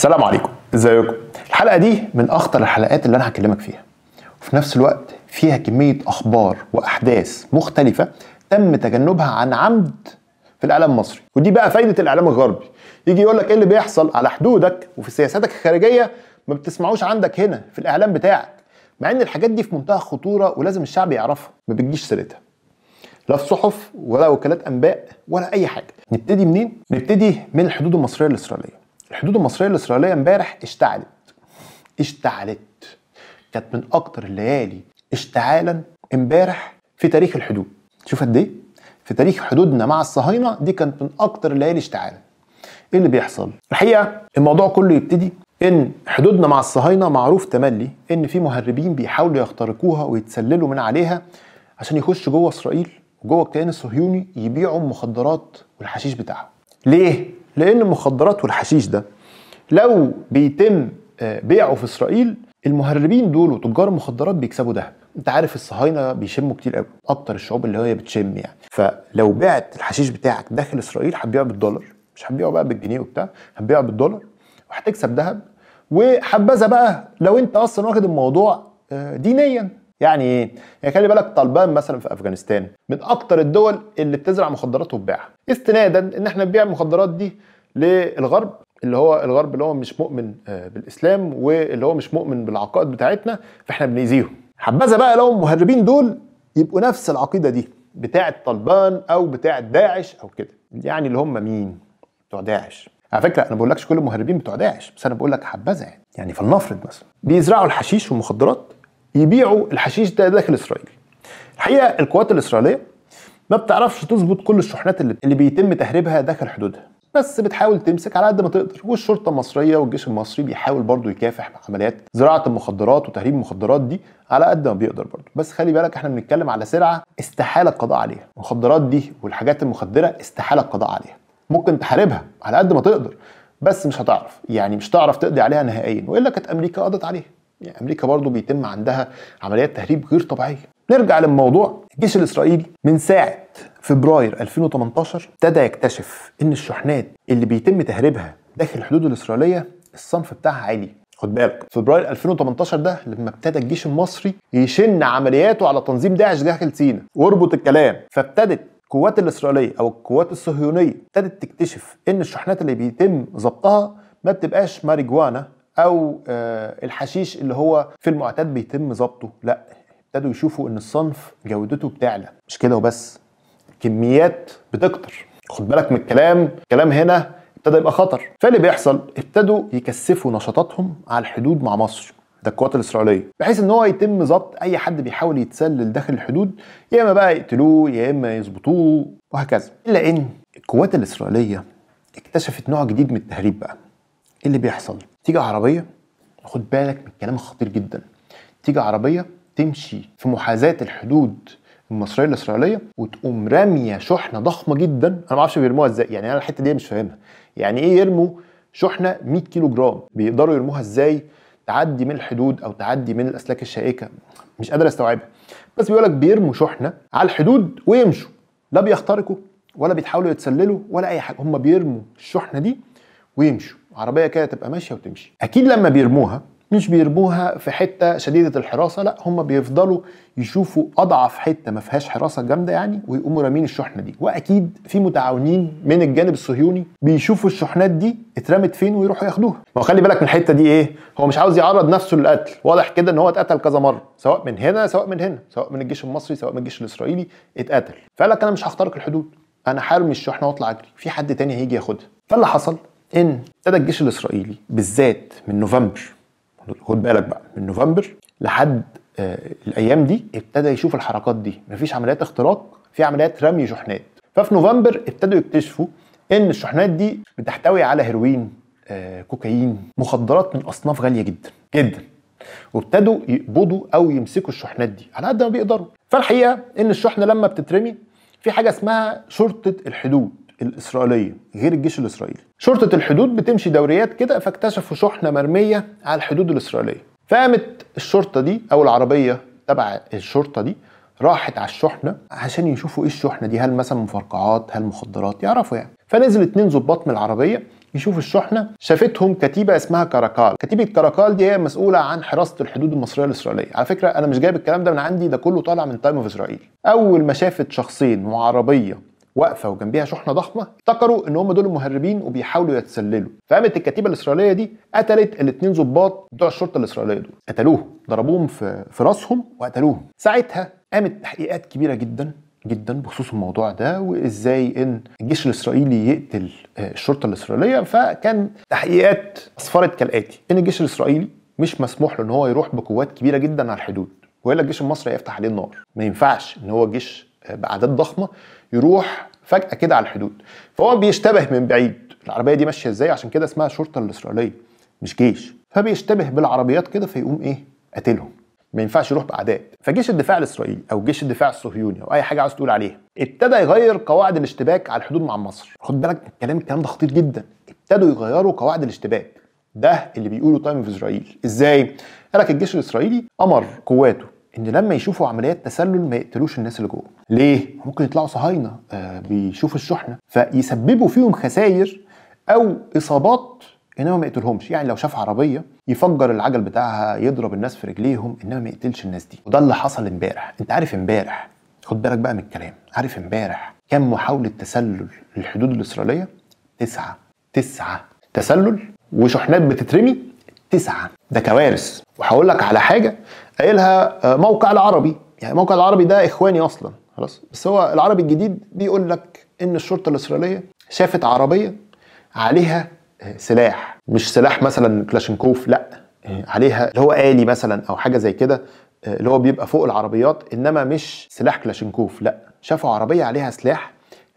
السلام عليكم ازيكم الحلقه دي من اخطر الحلقات اللي انا هكلمك فيها وفي نفس الوقت فيها كميه اخبار واحداث مختلفه تم تجنبها عن عمد في الاعلام المصري ودي بقى فايده الاعلام الغربي يجي يقول لك ايه اللي بيحصل على حدودك وفي سياساتك الخارجيه ما بتسمعوش عندك هنا في الاعلام بتاعك مع ان الحاجات دي في منتهى الخطوره ولازم الشعب يعرفها ما بتجيش سيرتها لا في صحف ولا وكالات انباء ولا اي حاجه نبتدي منين نبتدي من الحدود المصريه الاسرائيليه الحدود المصريه الاسرائيليه امبارح اشتعلت اشتعلت كانت من اكتر الليالي اشتعالا امبارح في تاريخ الحدود شوف قد ايه في تاريخ حدودنا مع الصهاينه دي كانت من اكتر الليالي اشتعالا ايه اللي بيحصل الحقيقه الموضوع كله يبتدي ان حدودنا مع الصهاينه معروف تملي ان في مهربين بيحاولوا يخترقوها ويتسللوا من عليها عشان يخشوا جوه اسرائيل وجوه الكيان الصهيوني يبيعوا المخدرات والحشيش بتاعهم ليه لأن المخدرات والحشيش ده لو بيتم آه، بيعه في إسرائيل المهربين دول وتجار المخدرات بيكسبوا دهب انت عارف الصهاينه بيشموا كتير قوي اكتر الشعوب اللي هي بتشم يعني فلو بعت الحشيش بتاعك داخل اسرائيل هتبيعه بالدولار مش هتبيعه بقى بالجنيه وبتاع هتبيعه بالدولار وهتكسب ذهب وحبذا بقى لو انت اصلا واخد الموضوع آه، دينيا يعني ايه؟ يعني خلي بالك طالبان مثلا في افغانستان من اكتر الدول اللي بتزرع مخدرات وتبيعها استنادا ان احنا نبيع المخدرات دي للغرب اللي هو الغرب اللي هو مش مؤمن آه، بالاسلام واللي هو مش مؤمن بالعقائد بتاعتنا فاحنا بنأذيهم حبذا بقى لو المهربين دول يبقوا نفس العقيده دي بتاعه طالبان او بتاعه داعش او كده يعني اللي هم مين بتوع داعش على فكره انا ما بقولكش كل المهربين بتوع داعش بس انا بقول لك حبذا يعني يعني فلنفرض مثلا بيزرعوا الحشيش والمخدرات يبيعوا الحشيش ده داخل اسرائيل الحقيقه القوات الاسرائيليه ما بتعرفش تظبط كل الشحنات اللي بيتم تهريبها داخل حدودها بس بتحاول تمسك على قد ما تقدر والشرطه المصريه والجيش المصري بيحاول برضو يكافح عمليات زراعه المخدرات وتهريب المخدرات دي على قد ما بيقدر برضو بس خلي بالك احنا بنتكلم على سلعه استحاله القضاء عليها المخدرات دي والحاجات المخدره استحاله القضاء عليها ممكن تحاربها على قد ما تقدر بس مش هتعرف يعني مش هتعرف تقضي عليها نهائيا والا كانت امريكا قضت عليها يعني امريكا برضو بيتم عندها عمليات تهريب غير طبيعيه نرجع للموضوع الجيش الاسرائيلي من ساعه فبراير 2018 ابتدى يكتشف ان الشحنات اللي بيتم تهريبها داخل الحدود الاسرائيليه الصنف بتاعها عالي خد بالك فبراير 2018 ده لما ابتدى الجيش المصري يشن عملياته على تنظيم داعش داخل سينا واربط الكلام فابتدت القوات الاسرائيليه او القوات الصهيونيه ابتدت تكتشف ان الشحنات اللي بيتم ضبطها ما بتبقاش ماريجوانا او آه، الحشيش اللي هو في المعتاد بيتم ضبطه لا ابتدوا يشوفوا ان الصنف جودته بتعلى مش كده وبس الكميات بتكتر خد بالك من الكلام الكلام هنا ابتدى يبقى خطر فاللي بيحصل ابتدوا يكثفوا نشاطاتهم على الحدود مع مصر ده القوات الاسرائيليه بحيث ان هو يتم ضبط اي حد بيحاول يتسلل داخل الحدود يا اما بقى يقتلوه يا اما يظبطوه وهكذا الا ان القوات الاسرائيليه اكتشفت نوع جديد من التهريب بقى ايه اللي بيحصل تيجي عربيه خد بالك من الكلام الخطير جدا تيجي عربيه تمشي في محاذاة الحدود المصريه الاسرائيليه وتقوم راميه شحنه ضخمه جدا انا ما اعرفش بيرموها ازاي يعني انا الحته دي مش فاهمها يعني ايه يرموا شحنه 100 كيلو جرام بيقدروا يرموها ازاي تعدي من الحدود او تعدي من الاسلاك الشائكه مش قادر استوعبها بس بيقول لك بيرموا شحنه على الحدود ويمشوا لا بيخترقوا ولا بيتحاولوا يتسللوا ولا اي حاجه هم بيرموا الشحنه دي ويمشوا عربيه كده تبقى ماشيه وتمشي اكيد لما بيرموها مش بيرموها في حته شديده الحراسه لا هم بيفضلوا يشوفوا اضعف حته ما فيهاش حراسه جامده يعني ويقوموا رامين الشحنه دي واكيد في متعاونين من الجانب الصهيوني بيشوفوا الشحنات دي اترمت فين ويروحوا ياخدوها ما خلي بالك من الحته دي ايه هو مش عاوز يعرض نفسه للقتل واضح كده ان هو اتقتل كذا مره سواء من هنا سواء من هنا سواء من الجيش المصري سواء من الجيش الاسرائيلي اتقتل فقال لك انا مش هخترق الحدود انا هرمي الشحنه واطلع اجري في حد تاني هيجي ياخدها فاللي حصل ان ابتدى الجيش الاسرائيلي بالذات من نوفمبر خد بالك بقى من نوفمبر لحد آه، الايام دي ابتدى يشوف الحركات دي مفيش عمليات اختراق في عمليات رمي شحنات ففي نوفمبر ابتدوا يكتشفوا ان الشحنات دي بتحتوي على هيروين آه، كوكايين مخدرات من اصناف غاليه جدا جدا وابتدوا يقبضوا او يمسكوا الشحنات دي على قد ما بيقدروا فالحقيقه ان الشحنه لما بتترمي في حاجه اسمها شرطه الحدود الإسرائيلية غير الجيش الإسرائيلي شرطة الحدود بتمشي دوريات كده فاكتشفوا شحنة مرمية على الحدود الإسرائيلية فقامت الشرطة دي أو العربية تبع الشرطة دي راحت على الشحنة عشان يشوفوا ايه الشحنة دي هل مثلا مفرقعات هل مخدرات يعرفوا يعني فنزل اتنين ظباط من العربية يشوفوا الشحنة شافتهم كتيبة اسمها كاراكال كتيبة كاراكال دي هي مسؤولة عن حراسة الحدود المصرية الإسرائيلية على فكرة أنا مش جايب الكلام ده من عندي ده كله طالع من تايم اوف إسرائيل أول ما شافت شخصين وعربية واقفه وجنبيها شحنه ضخمه افتكروا ان هم دول المهربين وبيحاولوا يتسللوا فقامت الكتيبه الاسرائيليه دي قتلت الاثنين ضباط بتوع الشرطه الاسرائيليه دول قتلوهم ضربوهم في في راسهم وقتلوهم ساعتها قامت تحقيقات كبيره جدا جدا بخصوص الموضوع ده وازاي ان الجيش الاسرائيلي يقتل آه، الشرطه الاسرائيليه فكان تحقيقات اصفرت كالاتي ان الجيش الاسرائيلي مش مسموح له ان هو يروح بقوات كبيره جدا على الحدود والا الجيش المصري هيفتح عليه النار ما ينفعش ان هو جيش باعداد ضخمه يروح فجاه كده على الحدود فهو بيشتبه من بعيد العربيه دي ماشيه ازاي عشان كده اسمها الشرطه الاسرائيليه مش جيش فبيشتبه بالعربيات كده فيقوم ايه قاتلهم ما ينفعش يروح باعداد فجيش الدفاع الاسرائيلي او جيش الدفاع الصهيوني او اي حاجه عاوز تقول عليها ابتدى يغير قواعد الاشتباك على الحدود مع مصر خد بالك الكلام الكلام ده خطير جدا ابتدوا يغيروا قواعد الاشتباك ده اللي بيقوله تايم في اسرائيل ازاي قال لك الجيش الاسرائيلي امر قواته ان لما يشوفوا عمليات تسلل ما يقتلوش الناس اللي جوه ليه ممكن يطلعوا صهاينه آه بيشوفوا الشحنه فيسببوا فيهم خسائر او اصابات انما ما يقتلهمش يعني لو شاف عربيه يفجر العجل بتاعها يضرب الناس في رجليهم انما ما يقتلش الناس دي وده اللي حصل امبارح انت عارف امبارح خد بالك بقى من الكلام عارف امبارح كم محاوله تسلل للحدود الاسرائيليه تسعة تسعة تسلل وشحنات بتترمي تسعة ده كوارث وهقول لك على حاجه قايلها آه، موقع العربي يعني موقع العربي ده اخواني اصلا خلاص بس هو العربي الجديد بيقول لك ان الشرطه الاسرائيليه شافت عربيه عليها آه، سلاح مش سلاح مثلا كلاشنكوف لا آه، عليها اللي هو آلي مثلا او حاجه زي كده اللي هو بيبقى فوق العربيات انما مش سلاح كلاشنكوف لا شافوا عربيه عليها سلاح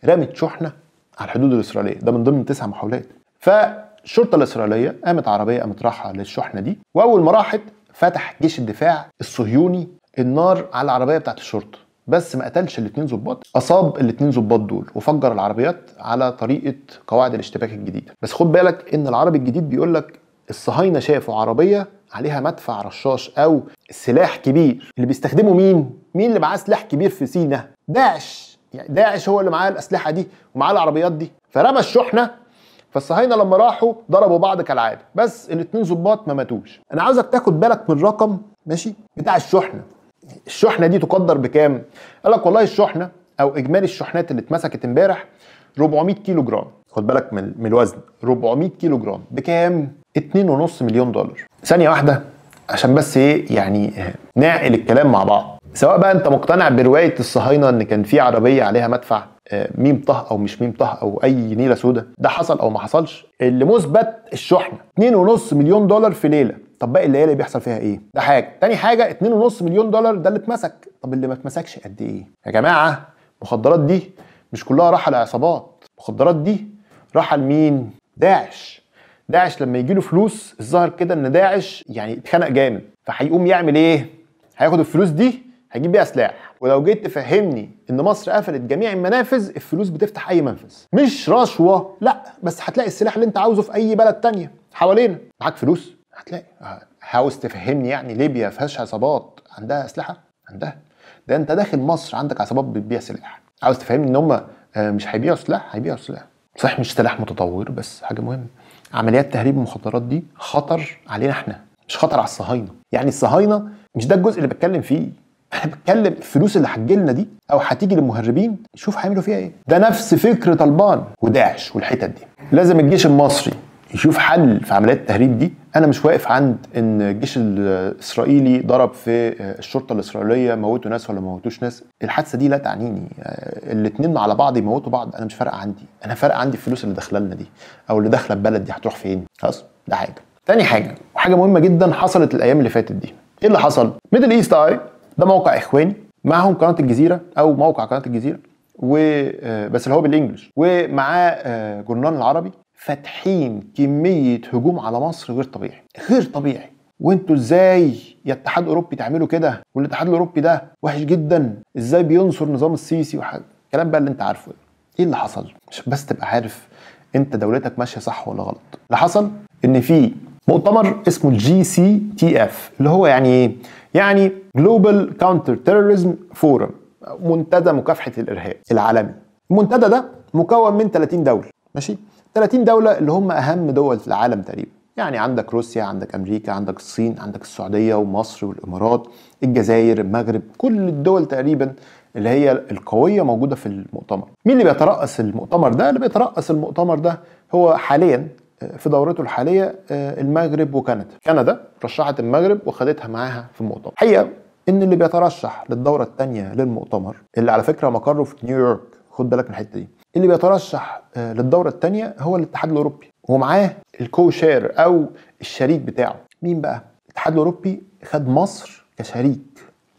رمت شحنه على الحدود الاسرائيليه ده من ضمن تسع محاولات فالشرطه الاسرائيليه قامت عربيه قامت رايحه للشحنه دي واول ما راحت فتح جيش الدفاع الصهيوني النار على العربيه بتاعت الشرطه بس ما قتلش الاثنين ظباط اصاب الاثنين ظباط دول وفجر العربيات على طريقه قواعد الاشتباك الجديده بس خد بالك ان العربي الجديد بيقول لك الصهاينه شافوا عربيه عليها مدفع رشاش او سلاح كبير اللي بيستخدمه مين مين اللي معاه سلاح كبير في سينا داعش يعني داعش هو اللي معاه الاسلحه دي ومعاه العربيات دي فرمى الشحنه فالصهاينه لما راحوا ضربوا بعض كالعاده بس الاثنين ظباط ما ماتوش انا عاوزك تاخد بالك من رقم ماشي بتاع الشحنه الشحنه دي تقدر بكام قال لك والله الشحنه او اجمالي الشحنات اللي اتمسكت امبارح 400 كيلو جرام خد بالك من الوزن 400 كيلو جرام بكام 2.5 مليون دولار ثانيه واحده عشان بس ايه يعني نعقل الكلام مع بعض سواء بقى انت مقتنع بروايه الصهاينه ان كان في عربيه عليها مدفع آه، ميم طه او مش ميم طه او اي نيله سودة ده حصل او ما حصلش اللي مثبت الشحنه 2.5 مليون دولار في ليله طب باقي الليالي بيحصل فيها ايه ده حاجه تاني حاجه 2.5 مليون دولار ده اللي اتمسك طب اللي ما اتمسكش قد ايه يا جماعه المخدرات دي مش كلها راحه لعصابات المخدرات دي راحه لمين داعش داعش لما يجي له فلوس الظاهر كده ان داعش يعني اتخنق جامد فهيقوم يعمل ايه هياخد الفلوس دي هيجيب بيها سلاح ولو جيت تفهمني ان مصر قفلت جميع المنافذ الفلوس بتفتح اي منفذ مش رشوه لا بس هتلاقي السلاح اللي انت عاوزه في اي بلد تانية حوالينا معاك فلوس هتلاقي عاوز تفهمني يعني ليبيا فيهاش عصابات عندها اسلحه عندها ده انت داخل مصر عندك عصابات بتبيع سلاح عاوز تفهمني ان هم آه، مش هيبيعوا سلاح هيبيعوا سلاح صحيح مش سلاح متطور بس حاجه مهمه عمليات تهريب المخدرات دي خطر علينا احنا مش خطر على الصهاينه يعني الصهاينه مش ده الجزء اللي بتكلم فيه احنا بنتكلم الفلوس اللي هتجي لنا دي او هتيجي للمهربين شوف هيعملوا فيها ايه ده نفس فكر طلبان وداعش والحتت دي لازم الجيش المصري يشوف حل في عمليات التهريب دي انا مش واقف عند ان الجيش الاسرائيلي ضرب في آه، الشرطه الاسرائيليه موتوا ناس ولا موتوش ناس الحادثه دي لا تعنيني آه، الاثنين على بعض يموتوا بعض انا مش فارق عندي انا فارق عندي الفلوس اللي داخله لنا دي او اللي داخله البلد دي هتروح فين خلاص ده حاجه تاني حاجه وحاجه مهمه جدا حصلت الايام اللي فاتت دي ايه اللي حصل ميدل ايست اي ده موقع اخواني معهم قناه الجزيره او موقع قناه الجزيره و آه، بس اللي هو بالانجلش ومعاه آه، جورنال العربي فاتحين كميه هجوم على مصر غير طبيعي غير طبيعي وانتوا ازاي يا اتحاد اوروبي تعملوا كده والاتحاد الاوروبي ده وحش جدا ازاي بينصر نظام السيسي وحاجه الكلام بقى اللي انت عارفه ايه اللي حصل عشان بس تبقى عارف انت دولتك ماشيه صح ولا غلط اللي حصل ان في مؤتمر اسمه الجي سي تي اف اللي هو يعني ايه؟ يعني جلوبال كاونتر تيرورزم فورم منتدى مكافحه الارهاب العالمي المنتدى ده مكون من 30 دوله ماشي 30 دوله اللي هم اهم دول في العالم تقريبا يعني عندك روسيا عندك امريكا عندك الصين عندك السعوديه ومصر والامارات الجزائر المغرب كل الدول تقريبا اللي هي القويه موجوده في المؤتمر مين اللي بيترأس المؤتمر ده اللي بيترأس المؤتمر ده هو حاليا في دورته الحاليه آه، المغرب وكندا كندا رشحت المغرب وخدتها معاها في المؤتمر حقيقه ان اللي بيترشح للدوره الثانيه للمؤتمر اللي على فكره مقره في نيويورك خد بالك من الحته دي اللي بيترشح آه، للدوره الثانيه هو الاتحاد الاوروبي ومعاه الكوشير او الشريك بتاعه مين بقى الاتحاد الاوروبي خد مصر كشريك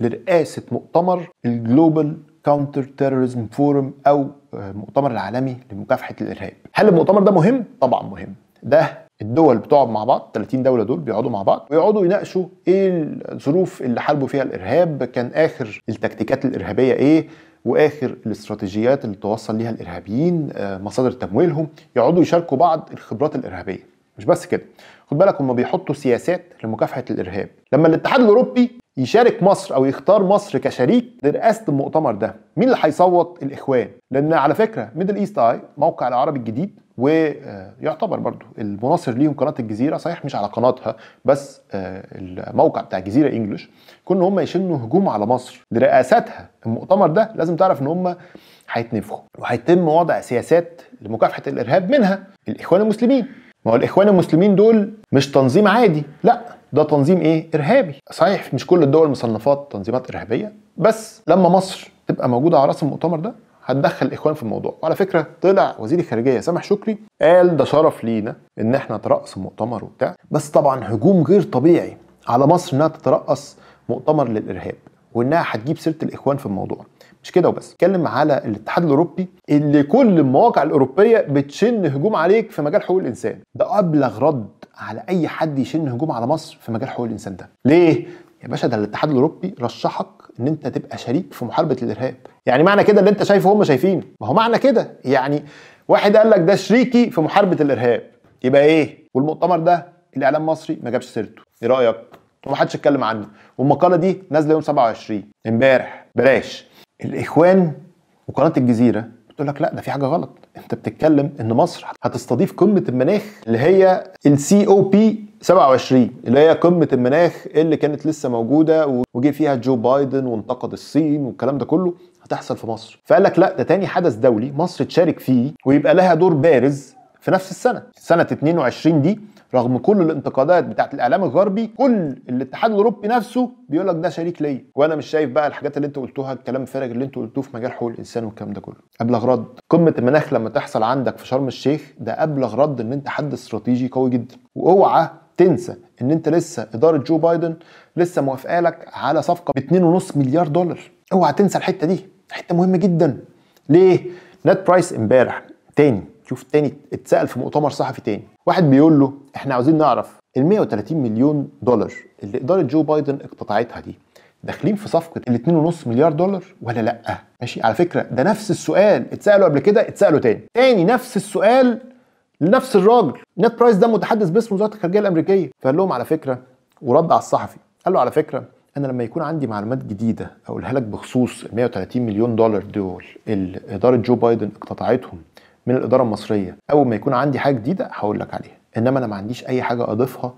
لرئاسه مؤتمر الجلوبال كاونتر تيروريزم فورم او آه، المؤتمر العالمي لمكافحه الارهاب هل المؤتمر ده مهم طبعا مهم ده الدول بتقعد مع بعض 30 دوله دول بيقعدوا مع بعض ويقعدوا يناقشوا ايه الظروف اللي حاربوا فيها الارهاب كان اخر التكتيكات الارهابيه ايه واخر الاستراتيجيات اللي توصل ليها الارهابيين آه، مصادر تمويلهم يقعدوا يشاركوا بعض الخبرات الارهابيه مش بس كده خد بالك هم بيحطوا سياسات لمكافحه الارهاب لما الاتحاد الاوروبي يشارك مصر او يختار مصر كشريك لرئاسه المؤتمر ده مين اللي هيصوت الاخوان لان على فكره ميدل ايست اي موقع العربي الجديد ويعتبر برضو المناصر ليهم قناه الجزيره صحيح مش على قناتها بس آه، الموقع بتاع الجزيره انجلش كون هم يشنوا هجوم على مصر لرئاستها المؤتمر ده لازم تعرف ان هم هيتنفخوا وهيتم وضع سياسات لمكافحه الارهاب منها الاخوان المسلمين ما هو الاخوان المسلمين دول مش تنظيم عادي لا ده تنظيم ايه ارهابي صحيح مش كل الدول مصنفات تنظيمات ارهابيه بس لما مصر تبقى موجوده على راس المؤتمر ده هتدخل الاخوان في الموضوع وعلى فكره طلع وزير الخارجيه سامح شكري قال ده شرف لينا ان احنا نترأس مؤتمر وبتاع بس طبعا هجوم غير طبيعي على مصر انها تترأس مؤتمر للارهاب وانها هتجيب سيره الاخوان في الموضوع مش كده وبس اتكلم على الاتحاد الاوروبي اللي كل المواقع الاوروبيه بتشن هجوم عليك في مجال حقوق الانسان ده ابلغ رد على اي حد يشن هجوم على مصر في مجال حقوق الانسان ده ليه يا باشا ده الاتحاد الاوروبي رشحك ان انت تبقى شريك في محاربه الارهاب يعني معنى كده اللي انت شايفه هم شايفينه ما هو معنى كده يعني واحد قال لك ده شريكي في محاربه الارهاب يبقى ايه والمؤتمر ده الاعلام المصري ما جابش سيرته ايه رايك ومحدش اتكلم عنه والمقاله دي نازله يوم 27 امبارح بلاش الاخوان وقناه الجزيره تقول لك لا ده في حاجه غلط انت بتتكلم ان مصر هتستضيف قمه المناخ اللي هي السي او بي 27 اللي هي قمه المناخ اللي كانت لسه موجوده وجه فيها جو بايدن وانتقد الصين والكلام ده كله هتحصل في مصر فقال لك لا ده تاني حدث دولي مصر تشارك فيه ويبقى لها دور بارز في نفس السنه سنه 22 دي رغم كل الانتقادات بتاعت الاعلام الغربي كل الاتحاد الاوروبي نفسه بيقول لك ده شريك ليا وانا مش شايف بقى الحاجات اللي انت قلتوها الكلام الفارغ اللي انت قلتوه في مجال حقوق الانسان والكلام ده كله ابلغ رد قمه المناخ لما تحصل عندك في شرم الشيخ ده ابلغ رد ان انت حد استراتيجي قوي جدا واوعى تنسى ان انت لسه اداره جو بايدن لسه موافقه لك على صفقه ب 2.5 مليار دولار اوعى تنسى الحته دي حته مهمه جدا ليه نت برايس امبارح تاني شوف تاني اتسال في مؤتمر صحفي تاني واحد بيقول له احنا عاوزين نعرف ال 130 مليون دولار اللي اداره جو بايدن اقتطعتها دي داخلين في صفقه ال 2.5 مليار دولار ولا لا؟ ماشي على فكره ده نفس السؤال اتسالوا قبل كده اتسالوا تاني تاني نفس السؤال لنفس الراجل نت برايس ده متحدث باسم وزاره الخارجيه الامريكيه فقال لهم على فكره ورد على الصحفي قال له على فكره انا لما يكون عندي معلومات جديده اقولها لك بخصوص 130 مليون دولار دول اللي اداره جو بايدن اقتطعتهم من الاداره المصريه اول ما يكون عندي حاجه جديده هقول لك عليها انما انا ما عنديش اي حاجه اضيفها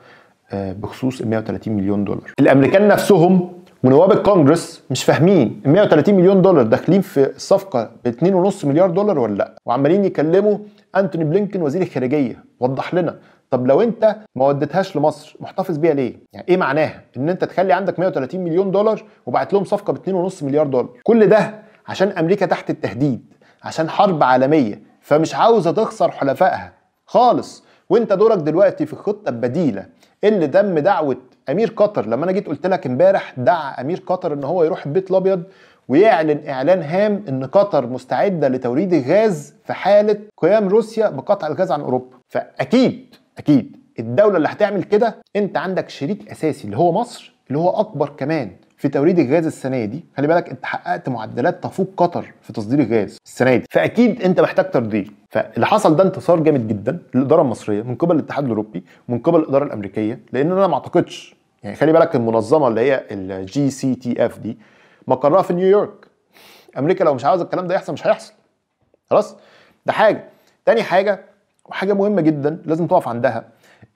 آه، بخصوص ال 130 مليون دولار الامريكان نفسهم ونواب الكونجرس مش فاهمين ال 130 مليون دولار داخلين في الصفقه ب 2.5 مليار دولار ولا لا وعمالين يكلموا انتوني بلينكن وزير الخارجيه وضح لنا طب لو انت ما وديتهاش لمصر محتفظ بيها ليه؟ يعني ايه معناها؟ ان انت تخلي عندك 130 مليون دولار وبعت لهم صفقه ب 2.5 مليار دولار، كل ده عشان امريكا تحت التهديد، عشان حرب عالميه، فمش عاوزه تخسر حلفائها خالص وانت دورك دلوقتي في الخطه البديله اللي دم دعوه امير قطر لما انا جيت قلت لك امبارح دعا امير قطر ان هو يروح البيت الابيض ويعلن اعلان هام ان قطر مستعده لتوريد الغاز في حاله قيام روسيا بقطع الغاز عن اوروبا فاكيد اكيد الدوله اللي هتعمل كده انت عندك شريك اساسي اللي هو مصر اللي هو اكبر كمان في توريد الغاز السنه دي خلي بالك انت حققت معدلات تفوق قطر في تصدير الغاز السنه دي فاكيد انت محتاج ترضيه فاللي حصل ده انتصار جامد جدا للاداره المصريه من قبل الاتحاد الاوروبي من قبل الاداره الامريكيه لان انا ما اعتقدش يعني خلي بالك المنظمه اللي هي الجي سي تي اف دي مقرها في نيويورك امريكا لو مش عاوزه الكلام ده يحصل مش هيحصل خلاص ده حاجه تاني حاجه وحاجه مهمه جدا لازم تقف عندها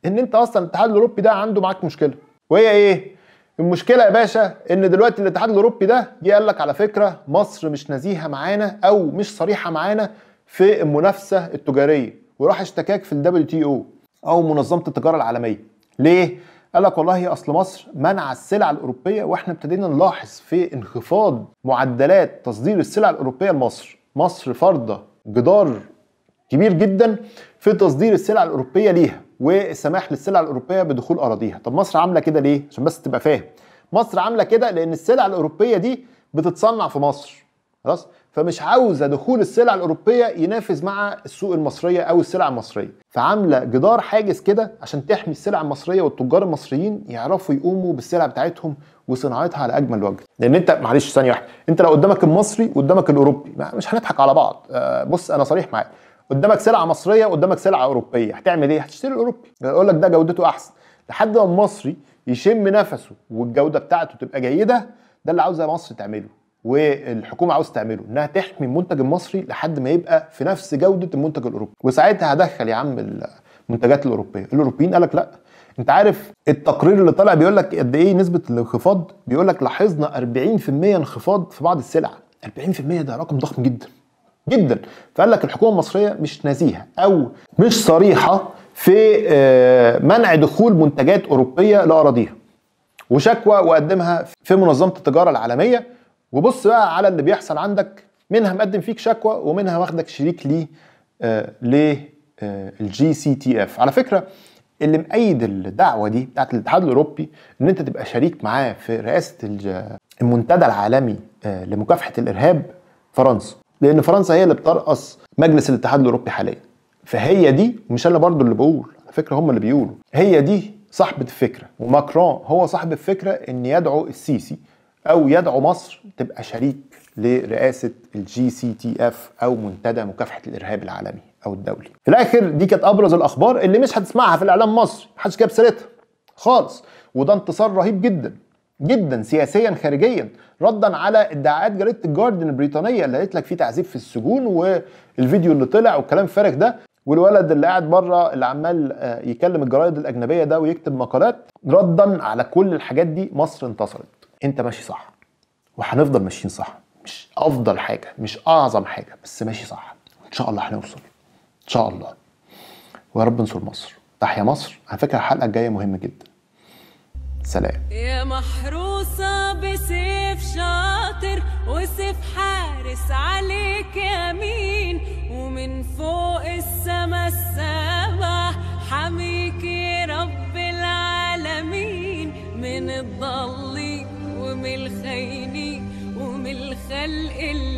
ان انت اصلا الاتحاد الاوروبي ده عنده معاك مشكله وهي ايه المشكله يا باشا ان دلوقتي الاتحاد الاوروبي ده جه قال لك على فكره مصر مش نزيهه معانا او مش صريحه معانا في المنافسه التجاريه وراح اشتكاك في الدبليو تي او او منظمه التجاره العالميه ليه قال لك والله اصل مصر منع السلع الاوروبيه واحنا ابتدينا نلاحظ في انخفاض معدلات تصدير السلع الاوروبيه لمصر مصر فرضه جدار كبير جدا في تصدير السلع الاوروبيه ليها والسماح للسلع الاوروبيه بدخول اراضيها طب مصر عامله كده ليه عشان بس تبقى فاهم مصر عامله كده لان السلع الاوروبيه دي بتتصنع في مصر خلاص فمش عاوزه دخول السلع الاوروبيه ينافس مع السوق المصريه او السلع المصريه فعامله جدار حاجز كده عشان تحمي السلع المصريه والتجار المصريين يعرفوا يقوموا بالسلع بتاعتهم وصناعتها على اجمل وجه لان انت معلش ثانيه واحده انت لو قدامك المصري قدامك الاوروبي مش هنضحك على بعض آه، بص انا صريح معاك قدامك سلعه مصريه قدامك سلعه اوروبيه هتعمل ايه هتشتري الاوروبي يقول لك ده جودته احسن لحد ما المصري يشم نفسه والجوده بتاعته تبقى جيده ده اللي عاوزه مصر تعمله والحكومه عاوز تعمله انها تحمي المنتج المصري لحد ما يبقى في نفس جوده المنتج الاوروبي وساعتها هدخل يا عم المنتجات الاوروبيه الاوروبيين قالك لا انت عارف التقرير اللي طالع بيقول لك قد ايه نسبه الانخفاض بيقول لك لاحظنا 40% انخفاض في بعض السلع 40% ده رقم ضخم جدا جدا فقال لك الحكومه المصريه مش نزيهه او مش صريحه في آه، منع دخول منتجات اوروبيه لاراضيها وشكوى وقدمها في منظمه التجاره العالميه وبص بقى على اللي بيحصل عندك منها مقدم فيك شكوى ومنها واخدك شريك ليه للجي سي تي اف على فكره اللي مأيد الدعوه دي بتاعت الاتحاد الاوروبي ان انت تبقى شريك معاه في رئاسه المنتدى العالمي آه، لمكافحه الارهاب فرنسا لان فرنسا هي اللي بترأس مجلس الاتحاد الاوروبي حاليا فهي دي مش انا برضو اللي بقول على فكره هم اللي بيقولوا هي دي صاحبة الفكرة وماكرون هو صاحب الفكرة ان يدعو السيسي او يدعو مصر تبقى شريك لرئاسة الجي سي تي اف او منتدى مكافحة الارهاب العالمي او الدولي في الاخر دي كانت ابرز الاخبار اللي مش هتسمعها في الاعلام المصري محدش جاب سيرتها خالص وده انتصار رهيب جدا جدا سياسيا خارجيا ردا على ادعاءات جريده الجاردن البريطانيه اللي قالت لك في تعذيب في السجون والفيديو اللي طلع والكلام الفارغ ده والولد اللي قاعد بره اللي عمال آه، يكلم الجرايد الاجنبيه ده ويكتب مقالات ردا على كل الحاجات دي مصر انتصرت انت ماشي صح وهنفضل ماشيين صح مش افضل حاجه مش اعظم حاجه بس ماشي صح وان شاء الله هنوصل ان شاء الله ويا رب ننصر مصر تحيا مصر على فكره الحلقه الجايه مهمه جدا سلام يا محروسة بسيف شاطر وسيف حارس عليك يمين ومن فوق السما السما حميك يا رب العالمين من الضلي ومن الخيني ومن الخلق اللي